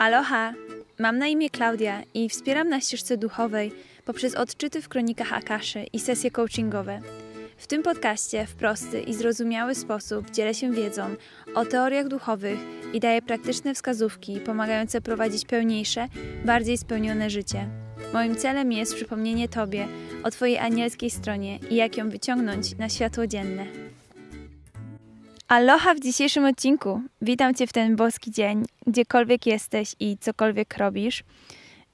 Aloha! Mam na imię Klaudia i wspieram na ścieżce duchowej poprzez odczyty w kronikach Akaszy i sesje coachingowe. W tym podcaście w prosty i zrozumiały sposób dzielę się wiedzą o teoriach duchowych i daję praktyczne wskazówki pomagające prowadzić pełniejsze, bardziej spełnione życie. Moim celem jest przypomnienie Tobie o Twojej anielskiej stronie i jak ją wyciągnąć na światło dzienne. Aloha w dzisiejszym odcinku. Witam Cię w ten boski dzień, gdziekolwiek jesteś i cokolwiek robisz.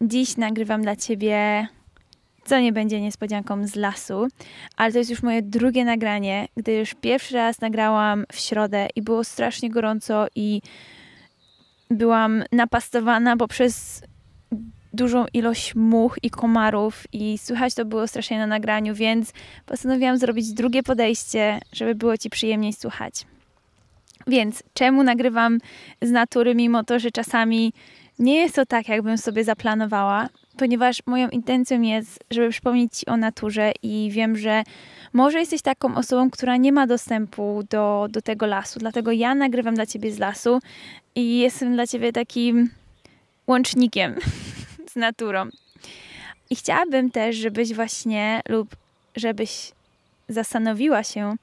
Dziś nagrywam dla Ciebie, co nie będzie niespodzianką z lasu, ale to jest już moje drugie nagranie, gdyż pierwszy raz nagrałam w środę i było strasznie gorąco i byłam napastowana poprzez dużą ilość much i komarów i słychać to było strasznie na nagraniu, więc postanowiłam zrobić drugie podejście, żeby było Ci przyjemniej słuchać. Więc czemu nagrywam z natury, mimo to, że czasami nie jest to tak, jakbym sobie zaplanowała, ponieważ moją intencją jest, żeby przypomnieć Ci o naturze i wiem, że może jesteś taką osobą, która nie ma dostępu do, do tego lasu, dlatego ja nagrywam dla Ciebie z lasu i jestem dla Ciebie takim łącznikiem z naturą. I chciałabym też, żebyś właśnie lub żebyś zastanowiła się,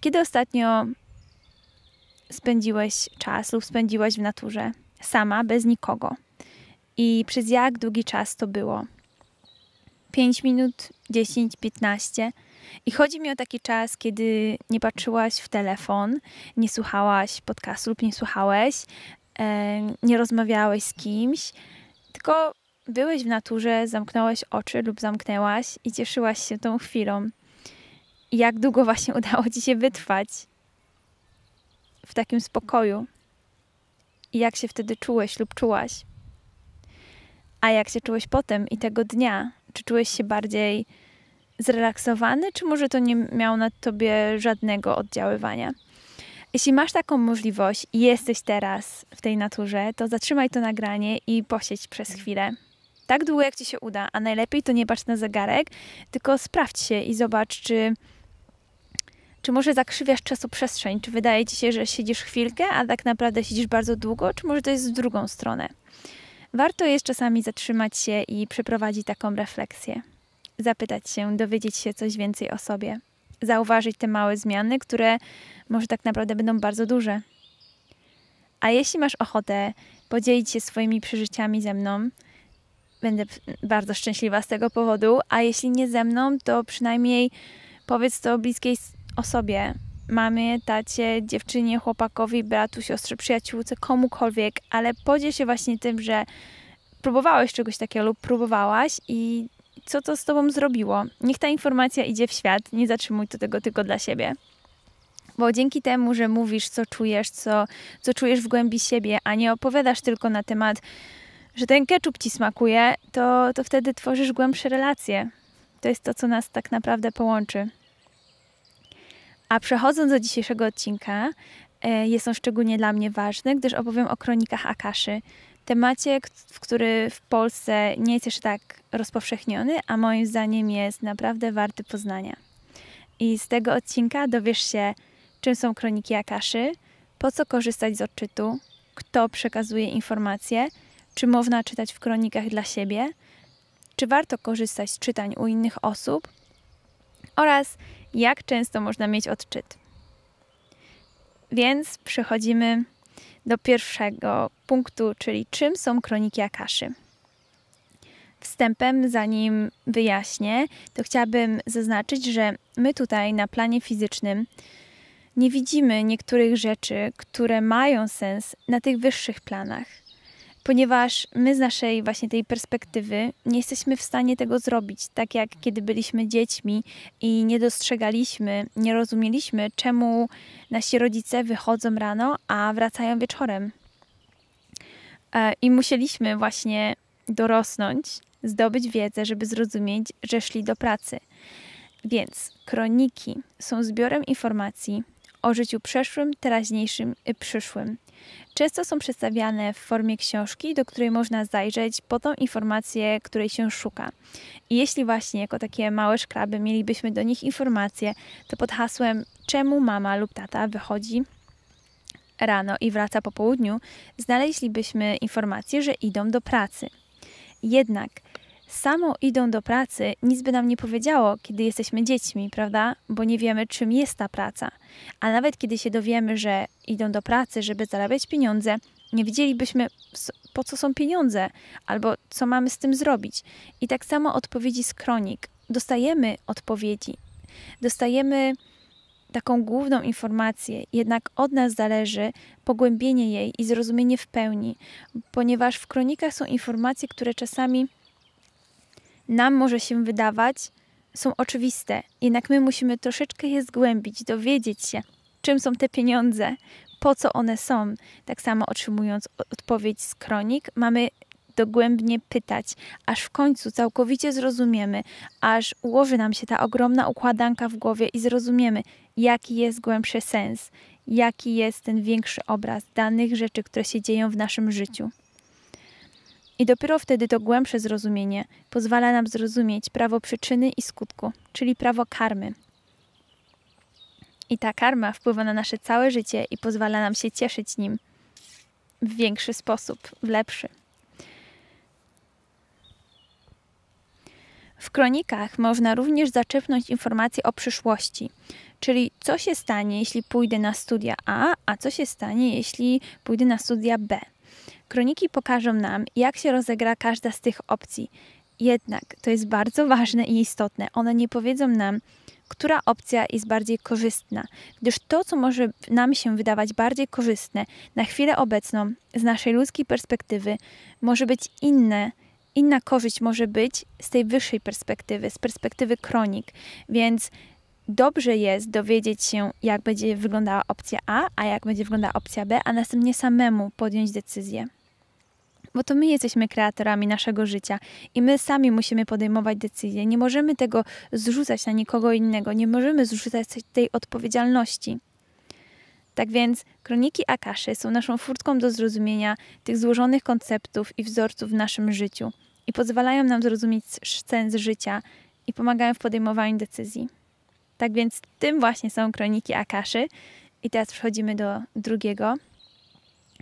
kiedy ostatnio spędziłeś czas lub spędziłaś w naturze sama, bez nikogo. I przez jak długi czas to było? 5 minut, 10, 15. I chodzi mi o taki czas, kiedy nie patrzyłaś w telefon, nie słuchałaś podcastu lub nie słuchałeś, e, nie rozmawiałeś z kimś, tylko byłeś w naturze, zamknąłeś oczy lub zamknęłaś i cieszyłaś się tą chwilą. I jak długo właśnie udało ci się wytrwać? w takim spokoju? I jak się wtedy czułeś lub czułaś? A jak się czułeś potem i tego dnia? Czy czułeś się bardziej zrelaksowany, czy może to nie miało na tobie żadnego oddziaływania? Jeśli masz taką możliwość i jesteś teraz w tej naturze, to zatrzymaj to nagranie i posiedź przez chwilę. Tak długo jak ci się uda, a najlepiej to nie patrz na zegarek, tylko sprawdź się i zobacz, czy czy może zakrzywiasz czasoprzestrzeń? Czy wydaje ci się, że siedzisz chwilkę, a tak naprawdę siedzisz bardzo długo? Czy może to jest w drugą stronę? Warto jest czasami zatrzymać się i przeprowadzić taką refleksję. Zapytać się, dowiedzieć się coś więcej o sobie. Zauważyć te małe zmiany, które może tak naprawdę będą bardzo duże. A jeśli masz ochotę podzielić się swoimi przeżyciami ze mną, będę bardzo szczęśliwa z tego powodu. A jeśli nie ze mną, to przynajmniej powiedz to bliskiej o sobie, mamie, tacie, dziewczynie, chłopakowi, bratu, siostrze, przyjaciółce, komukolwiek, ale podziel się właśnie tym, że próbowałeś czegoś takiego lub próbowałaś i co to z tobą zrobiło. Niech ta informacja idzie w świat, nie zatrzymuj to tego tylko dla siebie. Bo dzięki temu, że mówisz, co czujesz, co, co czujesz w głębi siebie, a nie opowiadasz tylko na temat, że ten keczup ci smakuje, to, to wtedy tworzysz głębsze relacje. To jest to, co nas tak naprawdę połączy. A przechodząc do dzisiejszego odcinka, e, jest on szczególnie dla mnie ważny, gdyż opowiem o kronikach Akaszy, temacie, który w Polsce nie jest jeszcze tak rozpowszechniony, a moim zdaniem jest naprawdę warty poznania. I z tego odcinka dowiesz się, czym są kroniki Akaszy, po co korzystać z odczytu, kto przekazuje informacje, czy można czytać w kronikach dla siebie, czy warto korzystać z czytań u innych osób oraz jak często można mieć odczyt. Więc przechodzimy do pierwszego punktu, czyli czym są kroniki Akaszy. Wstępem, zanim wyjaśnię, to chciałabym zaznaczyć, że my tutaj na planie fizycznym nie widzimy niektórych rzeczy, które mają sens na tych wyższych planach ponieważ my z naszej właśnie tej perspektywy nie jesteśmy w stanie tego zrobić, tak jak kiedy byliśmy dziećmi i nie dostrzegaliśmy, nie rozumieliśmy, czemu nasi rodzice wychodzą rano, a wracają wieczorem. E, I musieliśmy właśnie dorosnąć, zdobyć wiedzę, żeby zrozumieć, że szli do pracy. Więc kroniki są zbiorem informacji, o życiu przeszłym, teraźniejszym i przyszłym. Często są przedstawiane w formie książki, do której można zajrzeć po tą informację, której się szuka. I jeśli właśnie jako takie małe szkraby mielibyśmy do nich informacje, to pod hasłem czemu mama lub tata wychodzi rano i wraca po południu, znaleźlibyśmy informację, że idą do pracy. Jednak samo idą do pracy, nic by nam nie powiedziało, kiedy jesteśmy dziećmi, prawda? Bo nie wiemy, czym jest ta praca. A nawet kiedy się dowiemy, że idą do pracy, żeby zarabiać pieniądze, nie wiedzielibyśmy, po co są pieniądze, albo co mamy z tym zrobić. I tak samo odpowiedzi z kronik. Dostajemy odpowiedzi, dostajemy taką główną informację, jednak od nas zależy pogłębienie jej i zrozumienie w pełni, ponieważ w kronikach są informacje, które czasami nam może się wydawać, są oczywiste. Jednak my musimy troszeczkę je zgłębić, dowiedzieć się, czym są te pieniądze, po co one są. Tak samo otrzymując odpowiedź z kronik, mamy dogłębnie pytać, aż w końcu całkowicie zrozumiemy, aż ułoży nam się ta ogromna układanka w głowie i zrozumiemy, jaki jest głębszy sens, jaki jest ten większy obraz danych rzeczy, które się dzieją w naszym życiu. I dopiero wtedy to głębsze zrozumienie pozwala nam zrozumieć prawo przyczyny i skutku, czyli prawo karmy. I ta karma wpływa na nasze całe życie i pozwala nam się cieszyć nim w większy sposób, w lepszy. W kronikach można również zaczepnąć informacje o przyszłości, czyli co się stanie, jeśli pójdę na studia A, a co się stanie, jeśli pójdę na studia B. Kroniki pokażą nam, jak się rozegra każda z tych opcji. Jednak to jest bardzo ważne i istotne. One nie powiedzą nam, która opcja jest bardziej korzystna, gdyż to, co może nam się wydawać bardziej korzystne na chwilę obecną, z naszej ludzkiej perspektywy, może być inne inna korzyść może być z tej wyższej perspektywy, z perspektywy kronik. Więc dobrze jest dowiedzieć się, jak będzie wyglądała opcja A, a jak będzie wyglądała opcja B, a następnie samemu podjąć decyzję bo to my jesteśmy kreatorami naszego życia i my sami musimy podejmować decyzje. Nie możemy tego zrzucać na nikogo innego, nie możemy zrzucać tej odpowiedzialności. Tak więc kroniki Akaszy są naszą furtką do zrozumienia tych złożonych konceptów i wzorców w naszym życiu i pozwalają nam zrozumieć sens życia i pomagają w podejmowaniu decyzji. Tak więc tym właśnie są kroniki Akaszy. I teraz przechodzimy do drugiego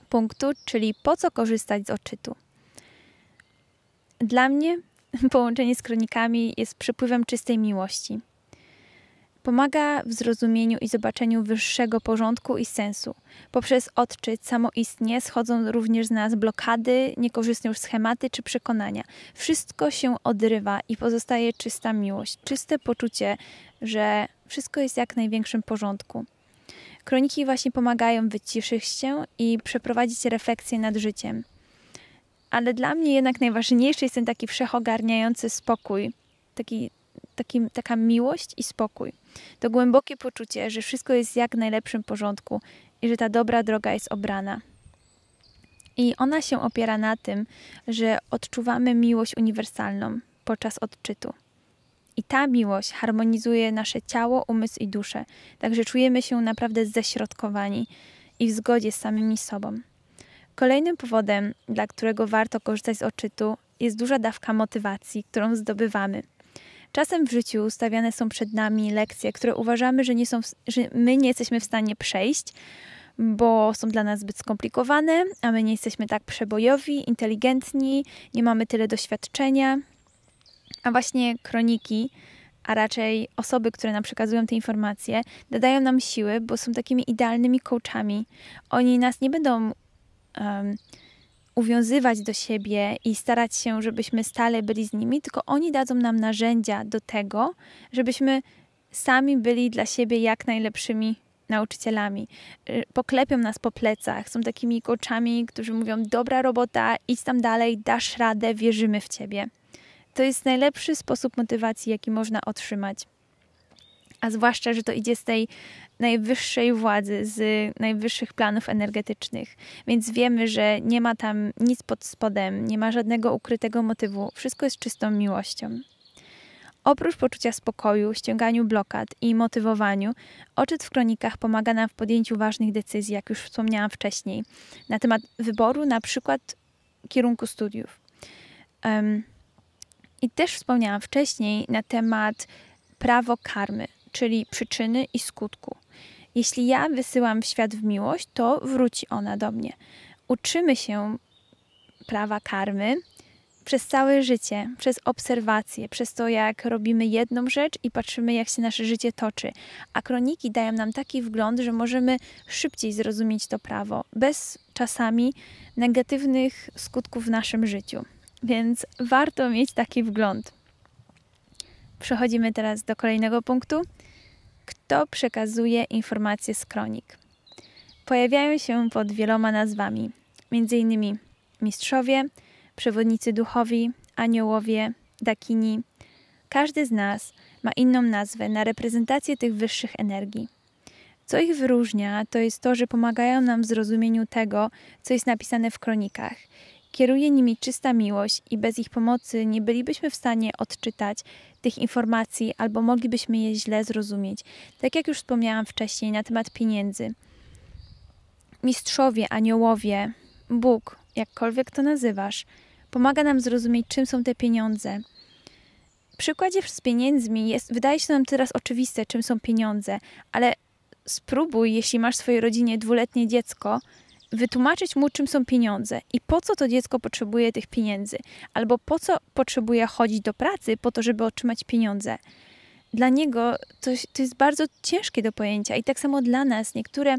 punktu, czyli po co korzystać z odczytu. Dla mnie połączenie z kronikami jest przepływem czystej miłości. Pomaga w zrozumieniu i zobaczeniu wyższego porządku i sensu. Poprzez odczyt samoistnie schodzą również z nas blokady, niekorzystne już schematy czy przekonania. Wszystko się odrywa i pozostaje czysta miłość, czyste poczucie, że wszystko jest jak największym porządku. Kroniki właśnie pomagają wyciszyć się i przeprowadzić refleksję nad życiem. Ale dla mnie jednak najważniejszy jest ten taki wszechogarniający spokój, taki, taki, taka miłość i spokój. To głębokie poczucie, że wszystko jest w jak najlepszym porządku i że ta dobra droga jest obrana. I ona się opiera na tym, że odczuwamy miłość uniwersalną podczas odczytu. I ta miłość harmonizuje nasze ciało, umysł i duszę, także czujemy się naprawdę ześrodkowani i w zgodzie z samymi sobą. Kolejnym powodem, dla którego warto korzystać z odczytu, jest duża dawka motywacji, którą zdobywamy. Czasem w życiu ustawiane są przed nami lekcje, które uważamy, że, nie są, że my nie jesteśmy w stanie przejść, bo są dla nas zbyt skomplikowane, a my nie jesteśmy tak przebojowi, inteligentni, nie mamy tyle doświadczenia, a właśnie kroniki, a raczej osoby, które nam przekazują te informacje, dodają nam siły, bo są takimi idealnymi coachami. Oni nas nie będą um, uwiązywać do siebie i starać się, żebyśmy stale byli z nimi, tylko oni dadzą nam narzędzia do tego, żebyśmy sami byli dla siebie jak najlepszymi nauczycielami. Y, poklepią nas po plecach, są takimi coachami, którzy mówią: Dobra robota, idź tam dalej, dasz radę, wierzymy w ciebie. To jest najlepszy sposób motywacji, jaki można otrzymać. A zwłaszcza, że to idzie z tej najwyższej władzy, z najwyższych planów energetycznych. Więc wiemy, że nie ma tam nic pod spodem, nie ma żadnego ukrytego motywu, wszystko jest czystą miłością. Oprócz poczucia spokoju, ściąganiu blokad i motywowaniu, oczyt w kronikach pomaga nam w podjęciu ważnych decyzji, jak już wspomniałam wcześniej, na temat wyboru na przykład kierunku studiów. Um, i też wspomniałam wcześniej na temat prawo karmy, czyli przyczyny i skutku. Jeśli ja wysyłam w świat w miłość, to wróci ona do mnie. Uczymy się prawa karmy przez całe życie, przez obserwacje, przez to, jak robimy jedną rzecz i patrzymy, jak się nasze życie toczy. A kroniki dają nam taki wgląd, że możemy szybciej zrozumieć to prawo, bez czasami negatywnych skutków w naszym życiu więc warto mieć taki wgląd. Przechodzimy teraz do kolejnego punktu. Kto przekazuje informacje z kronik? Pojawiają się pod wieloma nazwami, m.in. mistrzowie, przewodnicy duchowi, aniołowie, dakini. Każdy z nas ma inną nazwę na reprezentację tych wyższych energii. Co ich wyróżnia, to jest to, że pomagają nam w zrozumieniu tego, co jest napisane w kronikach Kieruje nimi czysta miłość i bez ich pomocy nie bylibyśmy w stanie odczytać tych informacji albo moglibyśmy je źle zrozumieć. Tak jak już wspomniałam wcześniej na temat pieniędzy. Mistrzowie, aniołowie, Bóg, jakkolwiek to nazywasz, pomaga nam zrozumieć, czym są te pieniądze. W przykładzie z pieniędzmi jest, wydaje się nam teraz oczywiste, czym są pieniądze, ale spróbuj, jeśli masz w swojej rodzinie dwuletnie dziecko, wytłumaczyć mu, czym są pieniądze i po co to dziecko potrzebuje tych pieniędzy, albo po co potrzebuje chodzić do pracy, po to, żeby otrzymać pieniądze. Dla niego to, to jest bardzo ciężkie do pojęcia i tak samo dla nas niektóre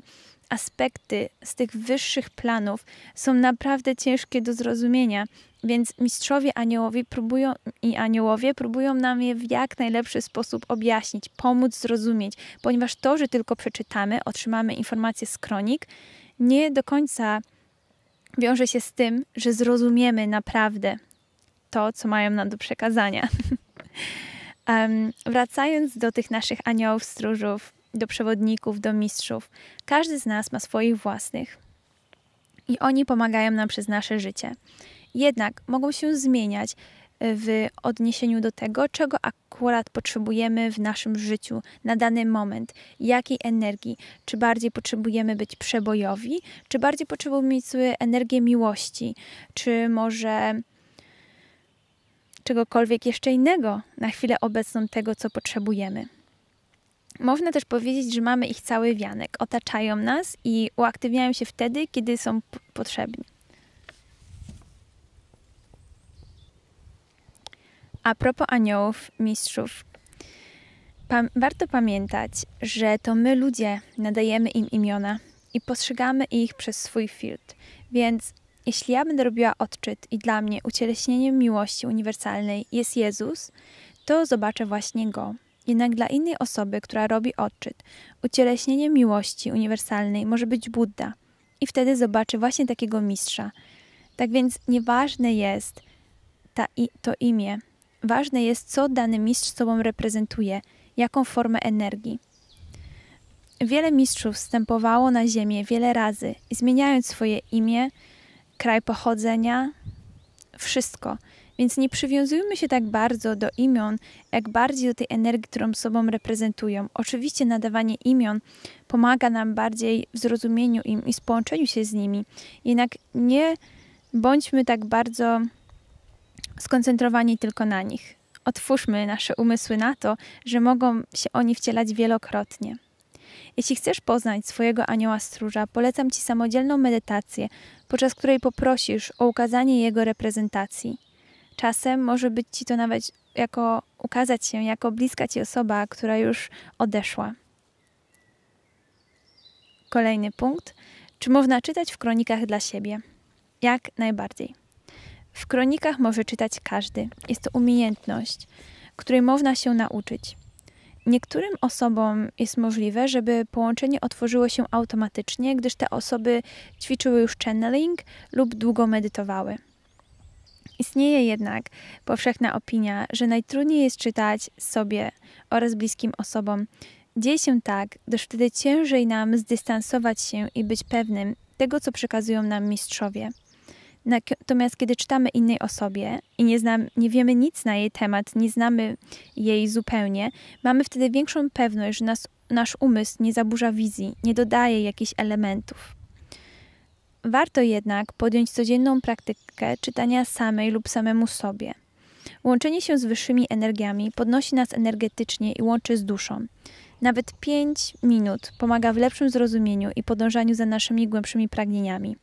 aspekty z tych wyższych planów są naprawdę ciężkie do zrozumienia, więc mistrzowie aniołowie próbują, i aniołowie próbują nam je w jak najlepszy sposób objaśnić, pomóc zrozumieć, ponieważ to, że tylko przeczytamy, otrzymamy informacje z kronik, nie do końca wiąże się z tym, że zrozumiemy naprawdę to, co mają nam do przekazania. um, wracając do tych naszych aniołów, stróżów, do przewodników, do mistrzów, każdy z nas ma swoich własnych i oni pomagają nam przez nasze życie. Jednak mogą się zmieniać, w odniesieniu do tego, czego akurat potrzebujemy w naszym życiu na dany moment, jakiej energii, czy bardziej potrzebujemy być przebojowi, czy bardziej potrzebujemy mieć energię miłości, czy może czegokolwiek jeszcze innego na chwilę obecną tego, co potrzebujemy. Można też powiedzieć, że mamy ich cały wianek, otaczają nas i uaktywniają się wtedy, kiedy są potrzebni. A propos aniołów, mistrzów, warto pamiętać, że to my ludzie nadajemy im imiona i postrzegamy ich przez swój filtr. Więc jeśli ja będę robiła odczyt i dla mnie ucieleśnieniem miłości uniwersalnej jest Jezus, to zobaczę właśnie Go. Jednak dla innej osoby, która robi odczyt, ucieleśnieniem miłości uniwersalnej może być Buddha i wtedy zobaczy właśnie takiego mistrza. Tak więc nieważne jest ta, to imię, Ważne jest, co dany mistrz sobą reprezentuje, jaką formę energii. Wiele mistrzów wstępowało na Ziemię wiele razy, zmieniając swoje imię, kraj pochodzenia, wszystko. Więc nie przywiązujmy się tak bardzo do imion, jak bardziej do tej energii, którą sobą reprezentują. Oczywiście nadawanie imion pomaga nam bardziej w zrozumieniu im i połączeniu się z nimi. Jednak nie bądźmy tak bardzo skoncentrowani tylko na nich. Otwórzmy nasze umysły na to, że mogą się oni wcielać wielokrotnie. Jeśli chcesz poznać swojego anioła stróża, polecam ci samodzielną medytację, podczas której poprosisz o ukazanie jego reprezentacji. Czasem może być ci to nawet jako ukazać się jako bliska ci osoba, która już odeszła. Kolejny punkt. Czy można czytać w kronikach dla siebie? Jak najbardziej. W kronikach może czytać każdy. Jest to umiejętność, której można się nauczyć. Niektórym osobom jest możliwe, żeby połączenie otworzyło się automatycznie, gdyż te osoby ćwiczyły już channeling lub długo medytowały. Istnieje jednak powszechna opinia, że najtrudniej jest czytać sobie oraz bliskim osobom. Dzieje się tak, gdyż wtedy ciężej nam zdystansować się i być pewnym tego, co przekazują nam mistrzowie. Natomiast kiedy czytamy innej osobie i nie, znam, nie wiemy nic na jej temat, nie znamy jej zupełnie, mamy wtedy większą pewność, że nas, nasz umysł nie zaburza wizji, nie dodaje jakichś elementów. Warto jednak podjąć codzienną praktykę czytania samej lub samemu sobie. Łączenie się z wyższymi energiami podnosi nas energetycznie i łączy z duszą. Nawet 5 minut pomaga w lepszym zrozumieniu i podążaniu za naszymi głębszymi pragnieniami.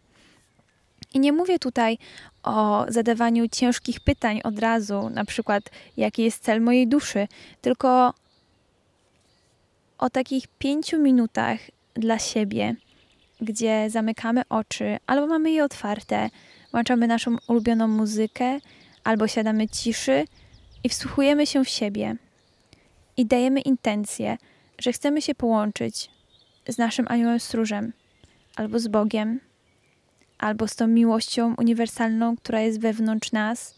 I nie mówię tutaj o zadawaniu ciężkich pytań od razu, na przykład jaki jest cel mojej duszy, tylko o takich pięciu minutach dla siebie, gdzie zamykamy oczy albo mamy je otwarte, włączamy naszą ulubioną muzykę, albo siadamy ciszy i wsłuchujemy się w siebie i dajemy intencję, że chcemy się połączyć z naszym aniołem stróżem albo z Bogiem albo z tą miłością uniwersalną, która jest wewnątrz nas.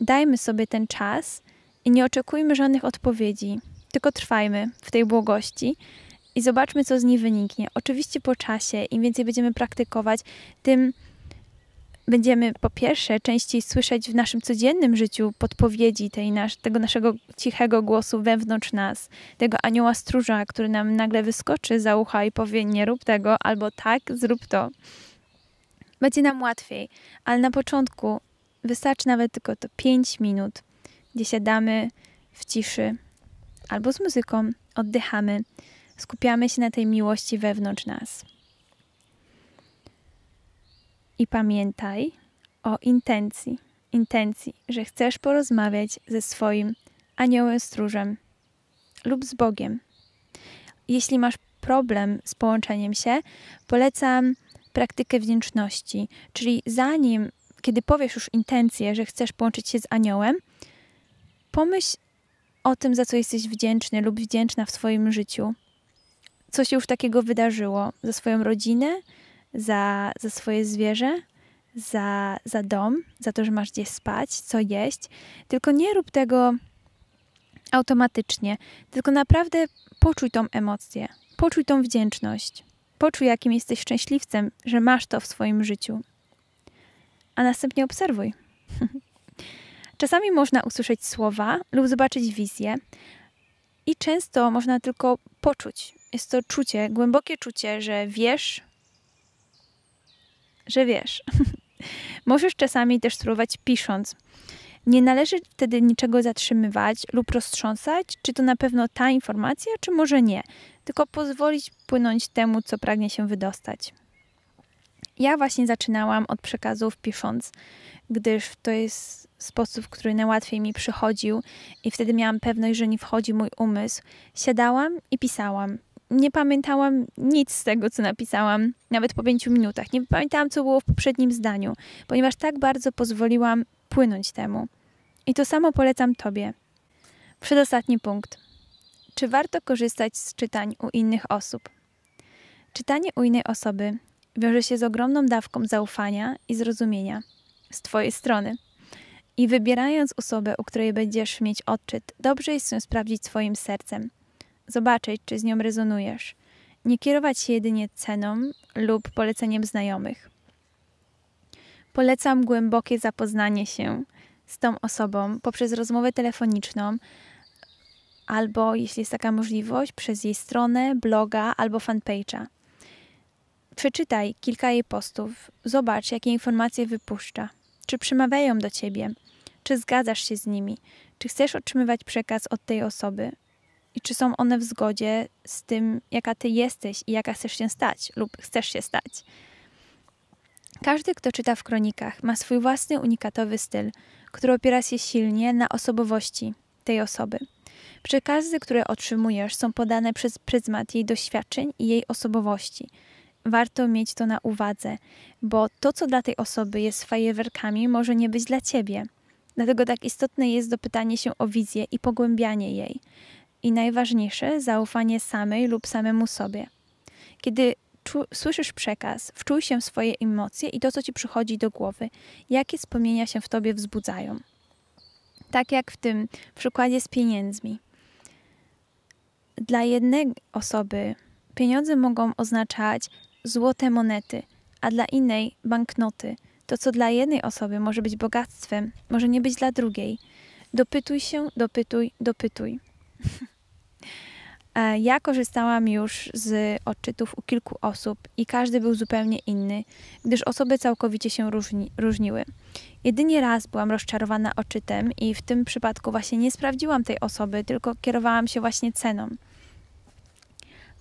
Dajmy sobie ten czas i nie oczekujmy żadnych odpowiedzi, tylko trwajmy w tej błogości i zobaczmy, co z niej wyniknie. Oczywiście po czasie, im więcej będziemy praktykować, tym będziemy po pierwsze częściej słyszeć w naszym codziennym życiu podpowiedzi tej tego naszego cichego głosu wewnątrz nas, tego anioła stróża, który nam nagle wyskoczy za ucha i powie nie rób tego albo tak, zrób to będzie nam łatwiej. Ale na początku wystarczy nawet tylko to 5 minut, gdzie siadamy w ciszy albo z muzyką, oddychamy, skupiamy się na tej miłości wewnątrz nas. I pamiętaj o intencji, intencji, że chcesz porozmawiać ze swoim aniołem stróżem lub z Bogiem. Jeśli masz problem z połączeniem się, polecam praktykę wdzięczności. Czyli zanim, kiedy powiesz już intencję, że chcesz połączyć się z aniołem, pomyśl o tym, za co jesteś wdzięczny lub wdzięczna w swoim życiu. Co się już takiego wydarzyło? Za swoją rodzinę, za, za swoje zwierzę, za, za dom, za to, że masz gdzie spać, co jeść. Tylko nie rób tego automatycznie, tylko naprawdę poczuj tą emocję, poczuj tą wdzięczność. Poczuj, jakim jesteś szczęśliwcem, że masz to w swoim życiu. A następnie obserwuj. Czasami można usłyszeć słowa lub zobaczyć wizję, i często można tylko poczuć. Jest to czucie, głębokie czucie, że wiesz, że wiesz. Możesz czasami też spróbować pisząc. Nie należy wtedy niczego zatrzymywać lub roztrząsać, czy to na pewno ta informacja, czy może nie tylko pozwolić płynąć temu, co pragnie się wydostać. Ja właśnie zaczynałam od przekazów pisząc, gdyż to jest sposób, który najłatwiej mi przychodził i wtedy miałam pewność, że nie wchodzi mój umysł. Siadałam i pisałam. Nie pamiętałam nic z tego, co napisałam, nawet po pięciu minutach. Nie pamiętałam, co było w poprzednim zdaniu, ponieważ tak bardzo pozwoliłam płynąć temu. I to samo polecam Tobie. Przedostatni punkt. Czy warto korzystać z czytań u innych osób? Czytanie u innej osoby wiąże się z ogromną dawką zaufania i zrozumienia z Twojej strony. I wybierając osobę, u której będziesz mieć odczyt, dobrze jest ją sprawdzić swoim sercem. Zobaczyć, czy z nią rezonujesz. Nie kierować się jedynie ceną lub poleceniem znajomych. Polecam głębokie zapoznanie się z tą osobą poprzez rozmowę telefoniczną albo jeśli jest taka możliwość, przez jej stronę, bloga albo fanpage'a. Przeczytaj kilka jej postów, zobacz, jakie informacje wypuszcza, czy przemawiają do ciebie, czy zgadzasz się z nimi, czy chcesz otrzymywać przekaz od tej osoby i czy są one w zgodzie z tym, jaka ty jesteś i jaka chcesz się stać lub chcesz się stać. Każdy, kto czyta w kronikach, ma swój własny unikatowy styl, który opiera się silnie na osobowości tej osoby. Przekazy, które otrzymujesz, są podane przez pryzmat jej doświadczeń i jej osobowości. Warto mieć to na uwadze, bo to, co dla tej osoby jest fajerwerkami, może nie być dla ciebie. Dlatego tak istotne jest dopytanie się o wizję i pogłębianie jej. I najważniejsze, zaufanie samej lub samemu sobie. Kiedy słyszysz przekaz, wczuj się w swoje emocje i to, co ci przychodzi do głowy, jakie wspomnienia się w tobie wzbudzają. Tak jak w tym przykładzie z pieniędzmi. Dla jednej osoby pieniądze mogą oznaczać złote monety, a dla innej banknoty. To, co dla jednej osoby może być bogactwem, może nie być dla drugiej. Dopytuj się, dopytuj, dopytuj. E, ja korzystałam już z odczytów u kilku osób i każdy był zupełnie inny, gdyż osoby całkowicie się różni, różniły. Jedynie raz byłam rozczarowana odczytem i w tym przypadku właśnie nie sprawdziłam tej osoby, tylko kierowałam się właśnie ceną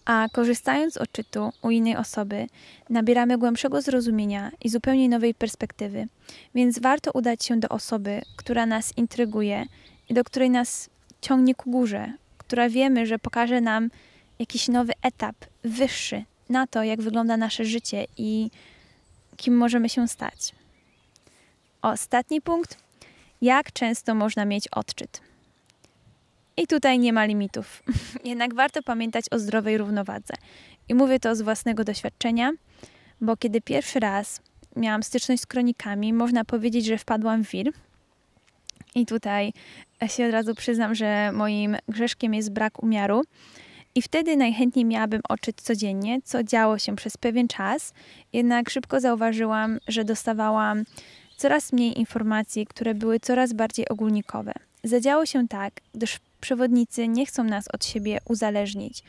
a korzystając z odczytu u innej osoby, nabieramy głębszego zrozumienia i zupełnie nowej perspektywy, więc warto udać się do osoby, która nas intryguje i do której nas ciągnie ku górze, która wiemy, że pokaże nam jakiś nowy etap, wyższy na to, jak wygląda nasze życie i kim możemy się stać. Ostatni punkt: jak często można mieć odczyt? I tutaj nie ma limitów. Jednak warto pamiętać o zdrowej równowadze. I mówię to z własnego doświadczenia, bo kiedy pierwszy raz miałam styczność z kronikami, można powiedzieć, że wpadłam w wir. I tutaj e, się od razu przyznam, że moim grzeszkiem jest brak umiaru. I wtedy najchętniej miałabym oczyć codziennie, co działo się przez pewien czas, jednak szybko zauważyłam, że dostawałam coraz mniej informacji, które były coraz bardziej ogólnikowe. Zadziało się tak, gdyż przewodnicy nie chcą nas od siebie uzależnić.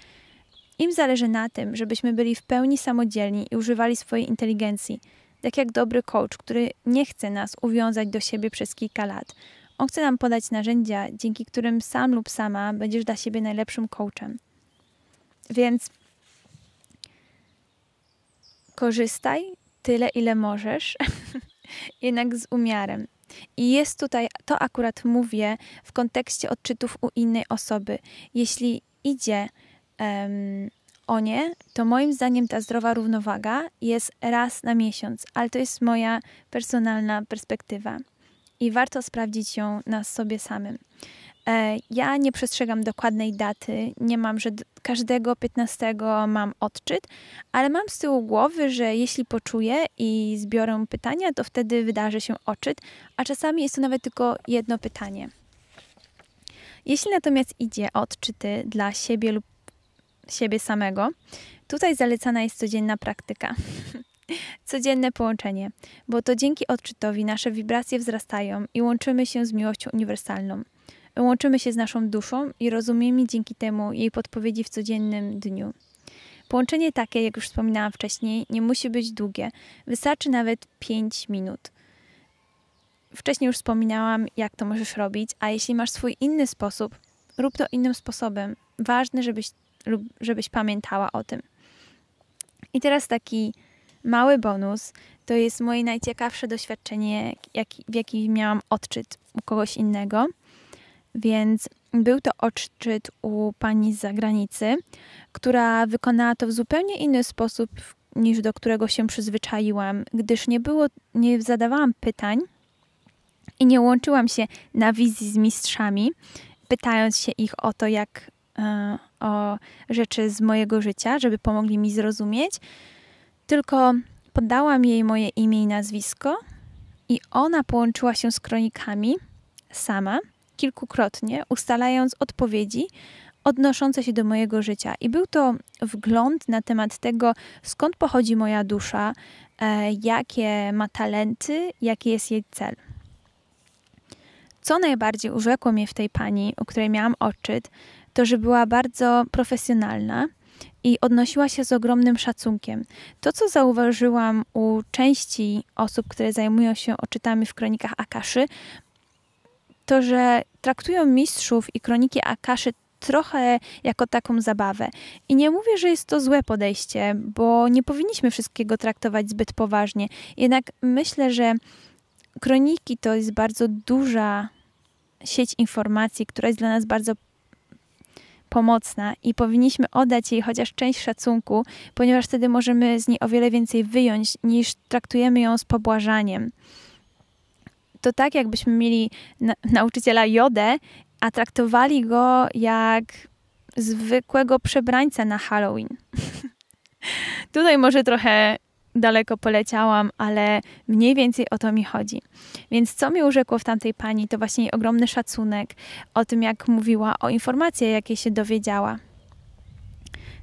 Im zależy na tym, żebyśmy byli w pełni samodzielni i używali swojej inteligencji, tak jak dobry coach, który nie chce nas uwiązać do siebie przez kilka lat. On chce nam podać narzędzia, dzięki którym sam lub sama będziesz dla siebie najlepszym coachem. Więc korzystaj tyle, ile możesz, jednak z umiarem. I jest tutaj, to akurat mówię w kontekście odczytów u innej osoby. Jeśli idzie um, o nie, to moim zdaniem ta zdrowa równowaga jest raz na miesiąc, ale to jest moja personalna perspektywa i warto sprawdzić ją na sobie samym. E, ja nie przestrzegam dokładnej daty, nie mam, że każdego 15 mam odczyt, ale mam z tyłu głowy, że jeśli poczuję i zbiorę pytania, to wtedy wydarzy się odczyt, a czasami jest to nawet tylko jedno pytanie. Jeśli natomiast idzie o odczyty dla siebie lub siebie samego, tutaj zalecana jest codzienna praktyka. Codzienne połączenie, bo to dzięki odczytowi nasze wibracje wzrastają i łączymy się z miłością uniwersalną. Łączymy się z naszą duszą i rozumiemy dzięki temu jej podpowiedzi w codziennym dniu. Połączenie takie, jak już wspominałam wcześniej, nie musi być długie. Wystarczy nawet 5 minut. Wcześniej już wspominałam, jak to możesz robić, a jeśli masz swój inny sposób, rób to innym sposobem. Ważne, żebyś, żebyś pamiętała o tym. I teraz taki mały bonus to jest moje najciekawsze doświadczenie, jak, w jakim miałam odczyt u kogoś innego. Więc był to odczyt u pani z zagranicy, która wykonała to w zupełnie inny sposób niż do którego się przyzwyczaiłam, gdyż nie było, nie zadawałam pytań i nie łączyłam się na wizji z mistrzami, pytając się ich o to, jak e, o rzeczy z mojego życia, żeby pomogli mi zrozumieć. Tylko podałam jej moje imię i nazwisko i ona połączyła się z kronikami sama kilkukrotnie, ustalając odpowiedzi odnoszące się do mojego życia. I był to wgląd na temat tego, skąd pochodzi moja dusza, e, jakie ma talenty, jaki jest jej cel. Co najbardziej urzekło mnie w tej pani, o której miałam odczyt, to że była bardzo profesjonalna i odnosiła się z ogromnym szacunkiem. To, co zauważyłam u części osób, które zajmują się oczytami w kronikach Akaszy, to, że traktują mistrzów i kroniki Akaszy trochę jako taką zabawę. I nie mówię, że jest to złe podejście, bo nie powinniśmy wszystkiego traktować zbyt poważnie. Jednak myślę, że kroniki to jest bardzo duża sieć informacji, która jest dla nas bardzo pomocna i powinniśmy oddać jej chociaż część szacunku, ponieważ wtedy możemy z niej o wiele więcej wyjąć niż traktujemy ją z pobłażaniem to tak, jakbyśmy mieli na nauczyciela Jodę, a traktowali go jak zwykłego przebrańca na Halloween. Tutaj może trochę daleko poleciałam, ale mniej więcej o to mi chodzi. Więc co mi urzekło w tamtej pani, to właśnie ogromny szacunek o tym, jak mówiła, o informacje, jakie się dowiedziała.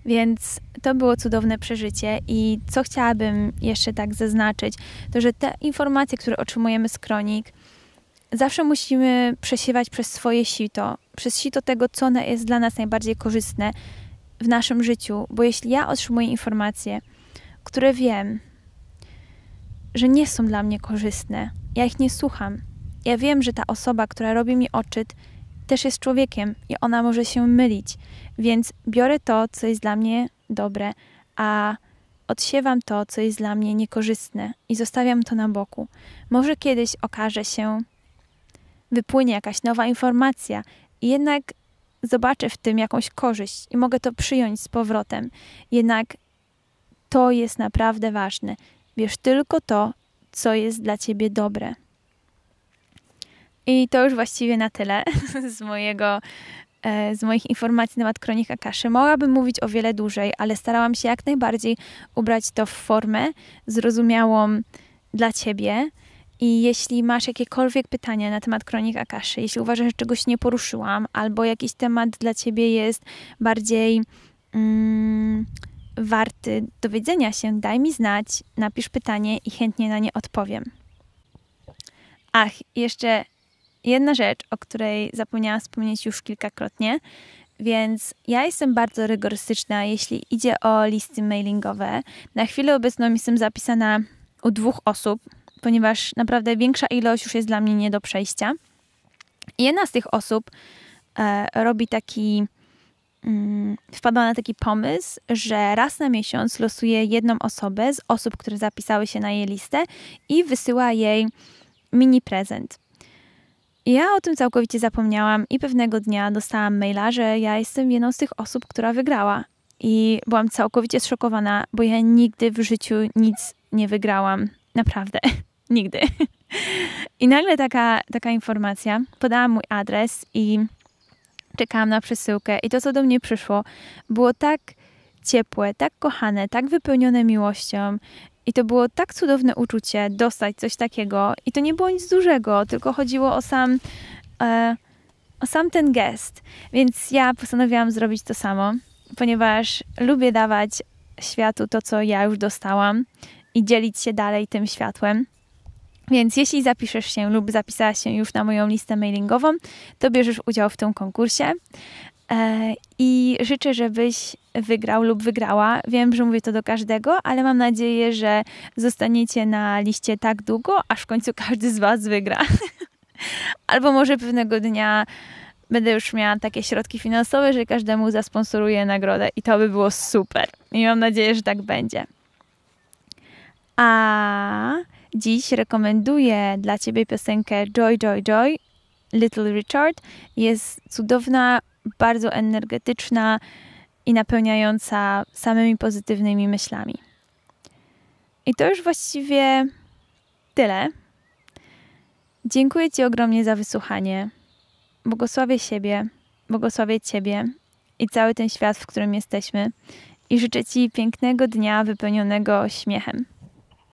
Więc to było cudowne przeżycie i co chciałabym jeszcze tak zaznaczyć, to że te informacje, które otrzymujemy z kronik, zawsze musimy przesiewać przez swoje sito, przez sito tego, co jest dla nas najbardziej korzystne w naszym życiu, bo jeśli ja otrzymuję informacje, które wiem, że nie są dla mnie korzystne, ja ich nie słucham. Ja wiem, że ta osoba, która robi mi odczyt, też jest człowiekiem i ona może się mylić, więc biorę to, co jest dla mnie dobre, a odsiewam to, co jest dla mnie niekorzystne i zostawiam to na boku. Może kiedyś okaże się, wypłynie jakaś nowa informacja i jednak zobaczę w tym jakąś korzyść i mogę to przyjąć z powrotem. Jednak to jest naprawdę ważne. Wiesz tylko to, co jest dla ciebie dobre. I to już właściwie na tyle z mojego e, z moich informacji na temat kronik Akaszy. Mogłabym mówić o wiele dłużej, ale starałam się jak najbardziej ubrać to w formę zrozumiałą dla Ciebie. I jeśli masz jakiekolwiek pytania na temat kronik Akaszy, jeśli uważasz, że czegoś nie poruszyłam, albo jakiś temat dla Ciebie jest bardziej mm, warty dowiedzenia się, daj mi znać, napisz pytanie i chętnie na nie odpowiem. Ach, jeszcze jedna rzecz, o której zapomniałam wspomnieć już kilkakrotnie, więc ja jestem bardzo rygorystyczna, jeśli idzie o listy mailingowe. Na chwilę obecną jestem zapisana u dwóch osób, ponieważ naprawdę większa ilość już jest dla mnie nie do przejścia. jedna z tych osób e, robi taki, mm, wpadła na taki pomysł, że raz na miesiąc losuje jedną osobę z osób, które zapisały się na jej listę i wysyła jej mini prezent ja o tym całkowicie zapomniałam i pewnego dnia dostałam maila, że ja jestem jedną z tych osób, która wygrała. I byłam całkowicie zszokowana, bo ja nigdy w życiu nic nie wygrałam. Naprawdę. nigdy. I nagle taka, taka informacja. Podałam mój adres i czekałam na przesyłkę. I to, co do mnie przyszło, było tak ciepłe, tak kochane, tak wypełnione miłością, i to było tak cudowne uczucie dostać coś takiego. I to nie było nic dużego, tylko chodziło o sam, e, o sam ten gest. Więc ja postanowiłam zrobić to samo, ponieważ lubię dawać światu to, co ja już dostałam i dzielić się dalej tym światłem. Więc jeśli zapiszesz się lub zapisałaś się już na moją listę mailingową, to bierzesz udział w tym konkursie. E, I życzę, żebyś wygrał lub wygrała. Wiem, że mówię to do każdego, ale mam nadzieję, że zostaniecie na liście tak długo, aż w końcu każdy z Was wygra. Albo może pewnego dnia będę już miała takie środki finansowe, że każdemu zasponsoruję nagrodę i to by było super. I mam nadzieję, że tak będzie. A dziś rekomenduję dla Ciebie piosenkę Joy, Joy, Joy Little Richard. Jest cudowna, bardzo energetyczna, i napełniająca samymi pozytywnymi myślami. I to już właściwie tyle. Dziękuję Ci ogromnie za wysłuchanie. Błogosławię siebie, błogosławię Ciebie i cały ten świat, w którym jesteśmy. I życzę Ci pięknego dnia wypełnionego śmiechem.